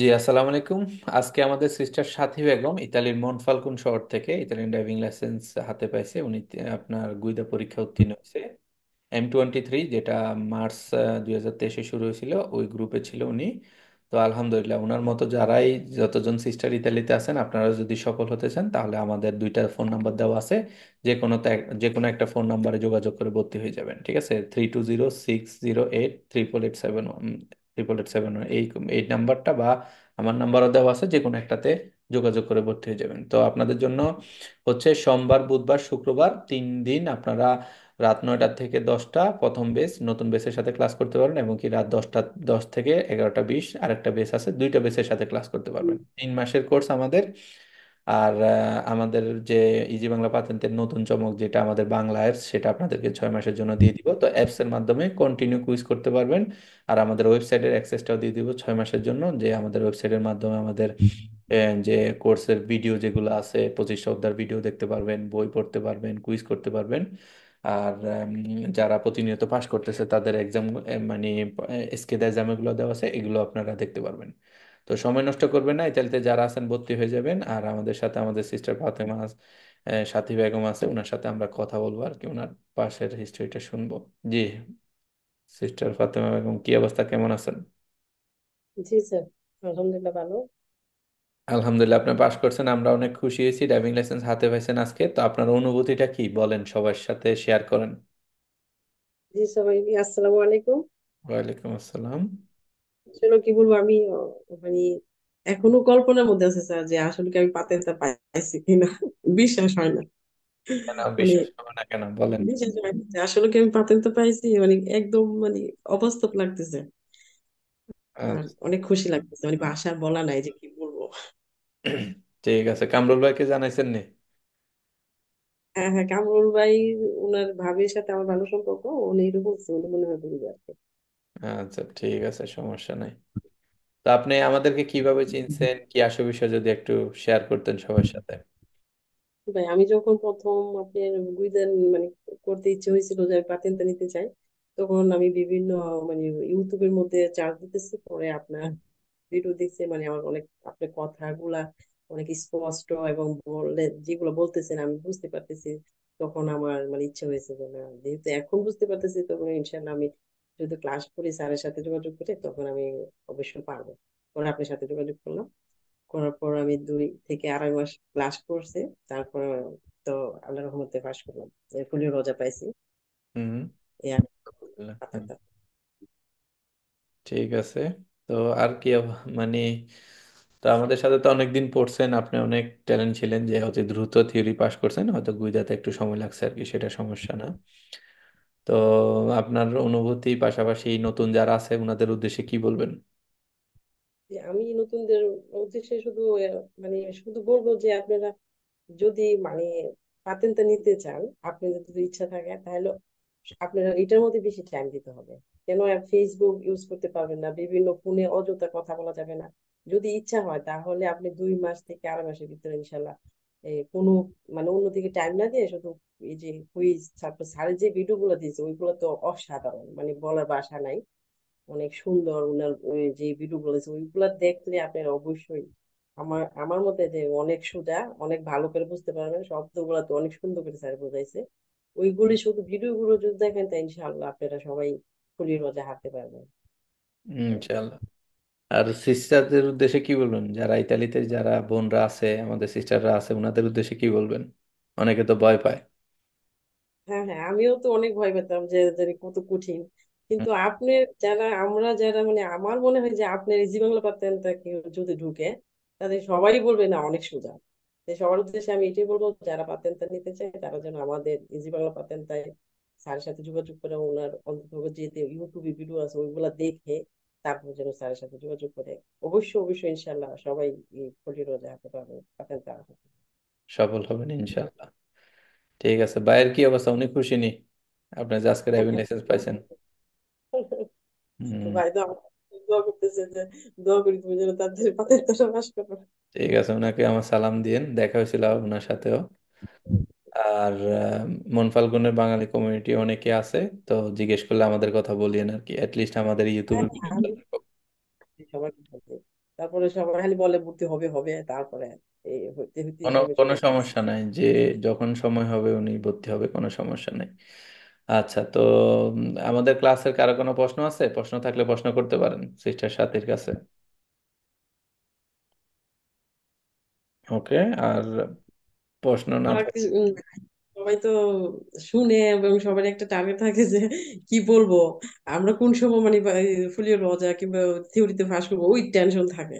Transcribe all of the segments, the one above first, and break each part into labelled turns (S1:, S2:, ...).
S1: জি আসসালামু আলাইকুম আজকে আমাদের সিস্টার সাথী বেগম ইতালির মনফালকুন শহর থেকে ইতালিয়ান ড্রাইভিং লাইসেন্স হাতে পাইছে উনি আপনার গুইদা পরীক্ষা উত্তীর্ণ হয়েছে এম টোয়েন্টি থ্রি যেটা মার্চ দুই হাজার তেইশে শুরু হয়েছিল ওই গ্রুপে ছিল উনি তো আলহামদুলিল্লাহ ওনার মতো যারাই যতজন সিস্টার ইতালিতে আছেন আপনারা যদি সফল হতে চান তাহলে আমাদের দুইটা ফোন নাম্বার দেওয়া আছে যে কোনো যে কোনো একটা ফোন নাম্বারে যোগাযোগ করে ভর্তি হয়ে যাবেন ঠিক আছে three two zero six zero eight triple eight seven triple eight seven এই এই নাম্বারটা বা আমার নাম্বারও দেওয়া আছে যে কোনো একটাতে যোগাযোগ করে ভর্তি হয়ে যাবেন তো আপনাদের জন্য হচ্ছে সোমবার বুধবার শুক্রবার তিন দিন আপনারা রাত নয়টা থেকে দশটা প্রথম বেস নতুন বেসের সাথে ক্লাস করতে পারবেন এবং কি রাত দশটা দশ থেকে এগারোটা বিশ আরেকটা বেস আছে দুইটা বেসের সাথে ক্লাস করতে পারবেন তিন মাসের কোর্স আমাদের আর আমাদের যে ইজি বাংলা পাতেন্টের নতুন চমক যেটা আমাদের বাংলা অ্যাপস সেটা আপনাদেরকে ছয় মাসের জন্য দিয়ে দিব তো অ্যাপসের মাধ্যমে কন্টিনিউ কুইজ করতে পারবেন আর আমাদের ওয়েবসাইটের অ্যাক্সেসটাও দিয়ে দিব ছয় মাসের জন্য যে আমাদের ওয়েবসাইটের মাধ্যমে আমাদের যে কোর্সের ভিডিও যেগুলো আছে পঁচিশ সপ্তাহের ভিডিও দেখতে পারবেন বই পড়তে পারবেন কুইজ করতে পারবেন আর যারা প্রতিনিয়ত পাশ করতেছে তাদের এক্সাম মানে এসকে এক্সামগুলো দেওয়া আছে এগুলো আপনারা দেখতে পারবেন তো সময় নষ্ট করবেন না ইতালিতে যারা আছেন ভর্তি হয়ে যাবেন আর আমাদের সাথে আমাদের সিস্টার ফাতেমা সাথী বেগম আছে ওনার সাথে আমরা কথা বলবো আর কি ওনার পাশের হিস্ট্রিটা শুনবো জি সিস্টার ফাতেমা বেগম কি অবস্থা কেমন আছেন
S2: জি স্যার আলহামদুলিল্লাহ ভালো
S1: আলহামদুলিল্লাহ আপনি পাশ করছেন আমরা অনেক খুশি হয়েছি ড্রাইভিং লাইসেন্স হাতে পাইছেন আজকে তো আপনার অনুভূতিটা কি বলেন সবার সাথে শেয়ার করেন
S2: জি সবাই আসসালামু আলাইকুম
S1: ওয়ালাইকুম আসসালাম
S2: আসলে কি বলবো আমি মানে এখনো কল্পনার মধ্যে আছে স্যার যে আসলে কি আমি পাতেনটা পাইছি কিনা বিশ্বাস হয় না মানে বিশ্বাস হবে না কেন বলেন বিশ্বাস হয় না আসলে কি আমি পাতেনটা পাইছি মানে একদম মানে অবাস্তব লাগতেছে আর অনেক খুশি লাগতেছে মানে ভাষা বলা নাই যে কি বলবো
S1: ঠিক আছে কামরুল ভাইকে জানাইছেন নি
S2: হ্যাঁ হ্যাঁ কামরুল ভাই ওনার ভাবির সাথে আমার ভালো সম্পর্ক উনি এরকম মনে হয় বুঝবে আর কি
S1: আচ্ছা ঠিক আছে সমস্যা নাই তো আপনি আমাদেরকে কিভাবে চিনছেন কি আসল বিষয় যদি একটু শেয়ার করতেন সবার সাথে
S2: ভাই আমি যখন প্রথম আপনার গুইদান মানে করতে ইচ্ছে হয়েছিল যে আমি নিতে চাই তখন আমি বিভিন্ন মানে ইউটিউবের মধ্যে চার্জ দিতেছি পরে আপনার ভিডিও দেখছি মানে আমার অনেক আপনার কথাগুলা অনেক স্পষ্ট এবং বললে যেগুলো বলতেছেন আমি বুঝতে পারতেছি তখন আমার মানে ইচ্ছে হয়েছে যে না যেহেতু এখন বুঝতে পারতেছি তখন ইনশাল্লাহ আমি যদি ক্লাস করি স্যারের সাথে যোগাযোগ করি তখন আমি অবশ্যই পারবো পরে আপনার সাথে যোগাযোগ করলাম করার পর আমি দুই থেকে আড়াই মাস ক্লাস করছি তারপর তো আল্লাহ রহমতে পাশ করলাম ফলে রোজা পাইছি আচ্ছা,
S1: আচ্ছা। ঠিক আছে তো আর কি মানে তো আমাদের সাথে তো অনেকদিন পড়ছেন আপনি অনেক ট্যালেন্ট ছিলেন যে হয়তো দ্রুত থিওরি পাশ করছেন হয়তো গুইদাতে একটু সময় লাগছে আর কি সেটা সমস্যা না তো আপনার অনুভূতি পাশাপাশি নতুন যারা আছে ওনাদের উদ্দেশ্যে কি বলবেন
S2: আমি নতুনদের উদ্দেশ্যে শুধু মানে শুধু বলবো যে আপনারা যদি মানে পাতেনটা নিতে চান আপনাদের যদি ইচ্ছা থাকে তাহলে আপনারা এটার মধ্যে বেশি টাইম দিতে হবে কেন ফেসবুক ইউজ করতে পারবেন না বিভিন্ন ফোনে অযথা কথা বলা যাবে না যদি ইচ্ছা হয় তাহলে আপনি দুই মাস থেকে আড়াই মাসের ভিতরে ইনশাল্লাহ কোনো মানে অন্যদিকে টাইম না দিয়ে শুধু এই যে কুইজ তারপর স্যারের যে ভিডিওগুলো দিয়েছে ওইগুলো তো অসাধারণ মানে বলার বাসা নাই অনেক সুন্দর ওনার যে ভিডিওগুলো দিয়েছে ওইগুলো দেখলে আপনার অবশ্যই আমার আমার মতে যে অনেক সোজা অনেক ভালো করে বুঝতে পারবেন শব্দগুলো তো অনেক সুন্দর করে স্যার বোঝাইছে ওইগুলি শুধু ভিডিওগুলো যদি দেখেন তাই ইনশাল্লাহ আপনারা সবাই খুলির মধ্যে হাঁটতে পারবেন
S1: আর সিস্টারদের উদ্দেশ্যে কি বলবেন যারা ইতালিতে যারা বোনরা আছে আমাদের সিস্টাররা আছে ওনাদের উদ্দেশ্যে কি বলবেন অনেকে তো ভয় পায়
S2: হ্যাঁ হ্যাঁ আমিও তো অনেক ভয় পেতাম যে কত কঠিন কিন্তু আপনি যারা আমরা যারা মানে আমার মনে হয় যে আপনার ইজি বাংলা পাঠদানটা কেউ যদি ঢুকে তাদের সবাই বলবে না অনেক সোজা সবার উদ্দেশ্যে আমি এটাই বলবো যারা তা নিতে চায় তারা যেন আমাদের ইজি বাংলা তাই স্যারের সাথে যোগাযোগ করে ওনার অন্তত যে ইউটিউবে ভিডিও আছে ওইগুলা দেখে তারপরে যেন স্যারের সাথে যোগাযোগ করে অবশ্য অবশ্য ইনশাল্লাহ সবাই এই ফলি রোজা হাতে পাবে আপনার তারা
S1: সফল হবেন ইনশাল্লাহ ঠিক আছে বাইরের কি অবস্থা উনি খুশি নি আপনি আজকে ড্রাইভিং লাইসেন্স পাইছেন ভাই তো ঠিক আছে ওনাকে আমার সালাম দিয়েন দেখা হয়েছিল ওনার সাথেও আর মন ফাল্গুনের বাঙালি কমিউনিটি অনেকে আছে তো জিজ্ঞেস করলে আমাদের কথা বলিয়েন আর কি অ্যাটলিস্ট আমাদের হ্যাঁ, হ্যাঁ।
S2: ইউটিউবে তারপরে সবাই খালি বলে ভর্তি হবে হবে তারপরে
S1: এই কোনো কোনো সমস্যা নাই যে যখন সময় হবে উনি ভর্তি হবে কোনো সমস্যা নাই আচ্ছা তো আমাদের ক্লাসের কারো কোনো প্রশ্ন আছে প্রশ্ন থাকলে প্রশ্ন করতে পারেন সিস্টার সাথীর কাছে ওকে আর প্রশ্ন না
S2: সবাই তো শুনে এবং সবার একটা টানে থাকে যে কি বলবো আমরা কোন সময় মানে ফুলিয়ে লজা কিংবা থিওরিতে ফাঁস করবো ওই টেনশন থাকে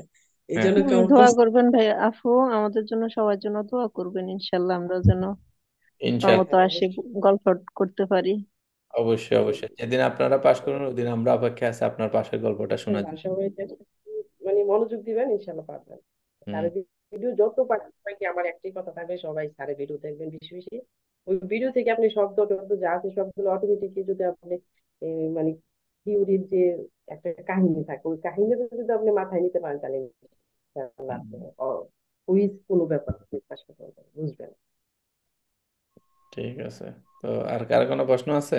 S2: এই হ্যাঁ। জন্য কেমন দোয়া করবেন ভাই আফু আমাদের জন্য সবার জন্য দোয়া করবেন ইনশাল্লাহ আমরা যেন ইনশাল্লাহ মতো আসে গল্প করতে পারি
S1: অবশ্যই অবশ্যই যেদিন আপনারা পাশ করবেন ওই দিন আমরা অপেক্ষা আছি আপনার পাশের গল্পটা শোনার হ্যাঁ, জন্য
S2: সবাই মানে মনোযোগ দিবেন ইনশাল্লাহ পারবেন হম সারা ভিডিও যত পারেন সবাইকে আমার একটাই কথা থাকবে সবাই স্যারের ভিডিও দেখবেন বেশি বেশি ওই ভিডিও থেকে আপনি শব্দ টব্দ যা আছে সবগুলো অটোমেটিকলি যদি আপনি মানে থিওরির যে একটা কাহিনী থাকে ওই কাহিনীটা যদি আপনি মাথায় নিতে পারেন তাহলে কুইজ কোনো ব্যাপার পাশ করতে বুঝবেন
S1: ঠিক আছে তো আর কার কোনো প্রশ্ন আছে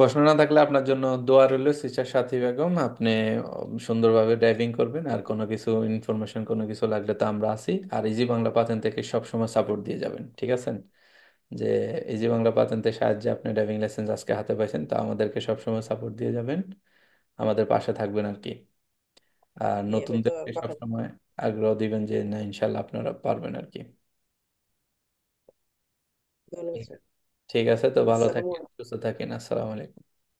S1: প্রশ্ন না থাকলে আপনার জন্য দোয়া রইল সিস্টার সাথী বেগম আপনি সুন্দরভাবে ড্রাইভিং করবেন আর কোনো কিছু ইনফরমেশন কোনো কিছু লাগলে তো আমরা আছি আর ইজি বাংলা পাতেন থেকে সবসময় সাপোর্ট দিয়ে যাবেন ঠিক আছে যে ইজি বাংলা থেকে সাহায্যে আপনি ড্রাইভিং লাইসেন্স আজকে হাতে পাইছেন তো আমাদেরকে সবসময় সাপোর্ট দিয়ে যাবেন আমাদের পাশে থাকবেন আর কি আর নতুনদেরকে সবসময় আগ্রহ দিবেন যে না ইনশাল্লাহ আপনারা পারবেন আর কি ধন্যবাদ ঠিক আছে তো ভালো থাকেন সুস্থ থাকেন আসসালামু আলাইকুম